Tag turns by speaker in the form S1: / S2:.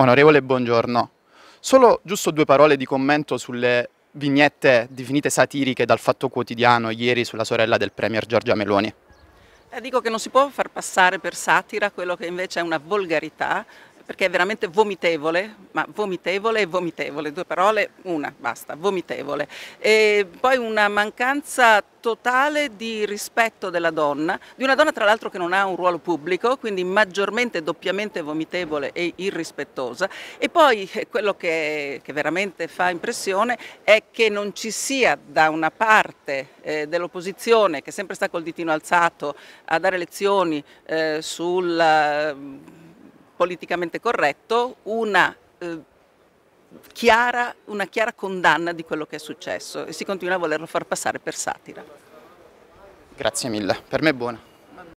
S1: Onorevole, buongiorno. Solo giusto due parole di commento sulle vignette definite satiriche dal Fatto Quotidiano ieri sulla sorella del Premier Giorgia Meloni.
S2: Eh, dico che non si può far passare per satira quello che invece è una volgarità perché è veramente vomitevole, ma vomitevole e vomitevole, due parole, una, basta, vomitevole. E poi una mancanza totale di rispetto della donna, di una donna tra l'altro che non ha un ruolo pubblico, quindi maggiormente doppiamente vomitevole e irrispettosa. E poi eh, quello che, che veramente fa impressione è che non ci sia da una parte eh, dell'opposizione, che sempre sta col ditino alzato a dare lezioni eh, sul politicamente corretto una, eh, chiara, una chiara condanna di quello che è successo e si continua a volerlo far passare per satira.
S3: Grazie mille, per me
S4: è buona.